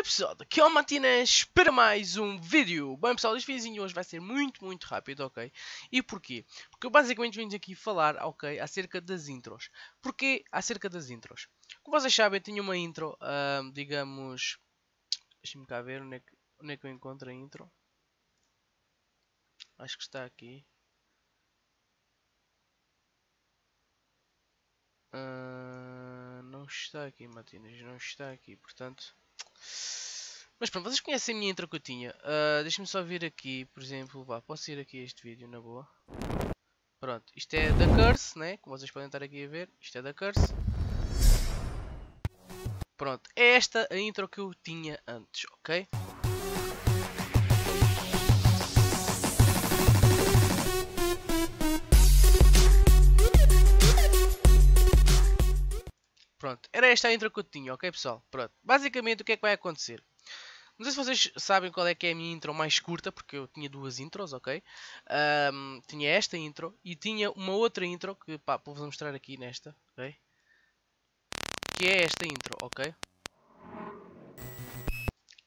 episódio, que é o Matinas para mais um vídeo. Bom pessoal, este vizinho hoje vai ser muito, muito rápido, ok? E porquê? Porque eu basicamente vim aqui falar, ok, acerca das intros. Porquê acerca das intros? Como vocês sabem, eu tinha uma intro, uh, digamos... Deixa-me cá ver onde é, que, onde é que eu encontro a intro. Acho que está aqui. Uh, não está aqui, Matinas, não está aqui, portanto... Mas pronto, vocês conhecem a minha intro que eu tinha. Uh, ah, Deixem-me só vir aqui, por exemplo, vá, posso ir aqui a este vídeo, na boa. Pronto, isto é da Curse, né? Como vocês podem estar aqui a ver, isto é da Curse. Pronto, é esta a intro que eu tinha antes, ok? Pronto, era esta a intro que eu tinha, ok pessoal? Pronto, basicamente o que é que vai acontecer? Não sei se vocês sabem qual é que é a minha intro mais curta, porque eu tinha duas intros, ok? Um, tinha esta intro e tinha uma outra intro que, pá, vou-vos mostrar aqui nesta, ok? Que é esta intro, ok?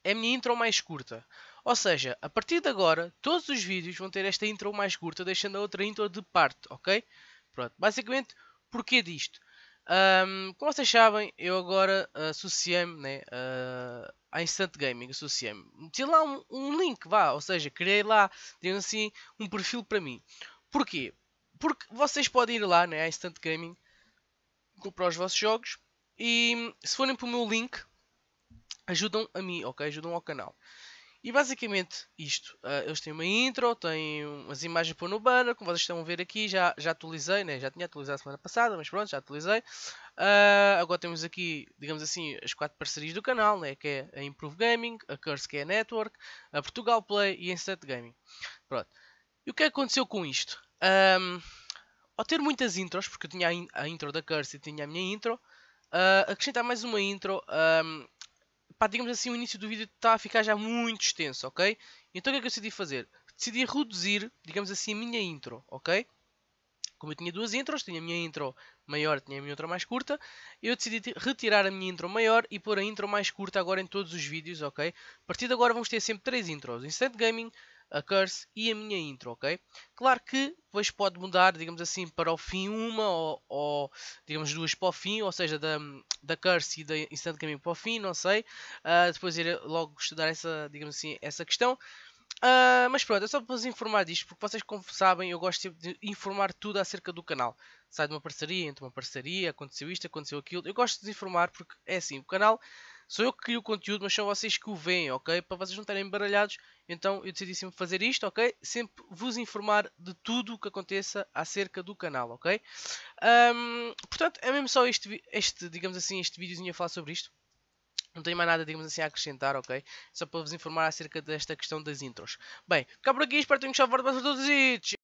É a minha intro mais curta. Ou seja, a partir de agora, todos os vídeos vão ter esta intro mais curta, deixando a outra intro de parte, ok? Pronto, basicamente, porquê disto? Um, como vocês sabem, eu agora ah, associei-me né, uh, à Instant Gaming, associei-me. Meti lá um, um, link, vá, ou seja, criei lá, digamos assim, um perfil para mim. Porquê? Porque vocês podem ir lá né, à Instant Gaming, comprar os vossos jogos e se forem para o meu link, ajudam a mim, ok? Ajudam ao canal. E basicamente isto. Uh, eles têm uma intro, têm umas imagens para no banner, como vocês estão a ver aqui, já, já atualizei, né? já tinha atualizado a semana passada, mas pronto, já atualizei. Uh, agora temos aqui, digamos assim, as quatro parcerias do canal, né? que é a Improve Gaming, a Curse que é a Network, a Portugal Play e a Inset Gaming. Pronto. E o que é aconteceu com isto? Um, ah, ao ter muitas intros, porque eu tinha a, a intro da Curse e tinha a minha intro, uh, acrescentar mais uma intro um, pá, digamos assim, o início do vídeo está a ficar já muito extenso, ok? Então o que é que eu decidi fazer? Decidi reduzir, digamos assim, a minha intro, ok? Como eu tinha duas intros, tinha a minha intro maior tinha a minha intro mais curta, eu decidi retirar a minha intro maior e pôr a intro mais curta agora em todos os vídeos, ok? A partir de agora vamos ter sempre três intros, Instant Gaming, a curse e a minha intro, ok? Claro que depois pode mudar, digamos assim, para o fim uma ou, ou digamos duas para o fim, ou seja, da, da curse e da instant caminho para o fim, não sei. Uh, depois irei logo estudar essa, digamos assim, essa questão. Uh, mas pronto, é só para vos informar disto, porque vocês como sabem, eu gosto de informar tudo acerca do canal. Sai de uma parceria, entra uma parceria, aconteceu isto, aconteceu aquilo. Eu gosto de informar porque é assim, o canal Sou eu que crio o conteúdo, mas são vocês que o veem, ok? Para vocês não estarem embaralhados, então eu decidi sempre fazer isto, ok? Sempre vos informar de tudo o que aconteça acerca do canal, ok? Um, portanto, é mesmo só este, este, digamos assim, este videozinho a falar sobre isto. Não tenho mais nada, digamos assim, a acrescentar, ok? Só para vos informar acerca desta questão das intros. Bem, cá por aqui, espero que tenham gostado de todos e